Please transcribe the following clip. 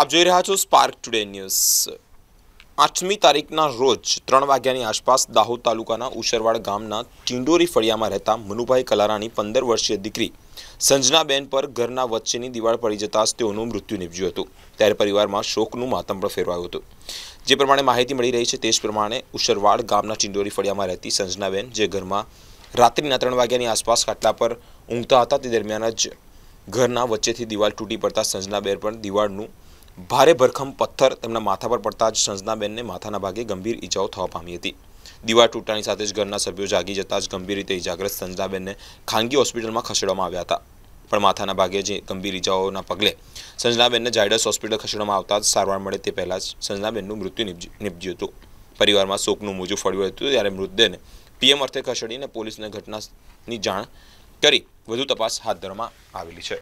આપ જોઈ રહ્યા છો સ્પાર્ક ટુડે ન્યૂઝ આઠમી તારીખના રોજ ત્રણ વાગ્યાની આસપાસ દાહોદ તાલુકાના ઉશરવાડ ગામના ટિંડોરી ફળિયામાં રહેતા મનુભાઈ કલારાની પંદર વર્ષીય દીકરી સંજનાબેન પર ઘરના વચ્ચેની દિવાળ પડી જતાં તેઓનું મૃત્યુ નીપજ્યું હતું ત્યારે પરિવારમાં શોકનું માતમ પણ ફેરવાયું હતું જે પ્રમાણે માહિતી મળી રહી છે તે જ પ્રમાણે ઉશરવાડ ગામના ટિંડોરી ફળિયામાં રહેતી સંજનાબેન જે ઘરમાં રાત્રિના ત્રણ વાગ્યાની આસપાસ ખાટલા પર ઊંઘતા હતા તે દરમિયાન જ ઘરના વચ્ચેથી દિવાળ તૂટી પડતા સંજનાબેન પણ દિવાળનું ભારે ભરખમ પથ્થર તેમના માથા પર પડતા જ સંજનાબેનને માથાના ભાગે ગંભીર ઈજાઓ થવા પામી હતી દીવાલ તૂટતાની સાથે જ ઘરના સભ્યો જાગી જતા જ ગંભીર રીતે ઇજાગ્રસ્ત સંજનાબેનને ખાનગી હોસ્પિટલમાં ખસેડવામાં આવ્યા હતા પણ માથાના ભાગે જે ગંભીર ઇજાઓના પગલે સંજનાબેનને ઝાયડસ હોસ્પિટલ ખસેડવામાં આવતા જ સારવાર મળે તે પહેલાં જ સંજનાબેનનું મૃત્યુ નિપજ્યું હતું પરિવારમાં શોકનું મોજું ફળ્યું હતું ત્યારે મૃતદેહને પીએમ અર્થે ખસેડીને પોલીસને ઘટનાની જાણ કરી વધુ તપાસ હાથ ધરવામાં આવેલી છે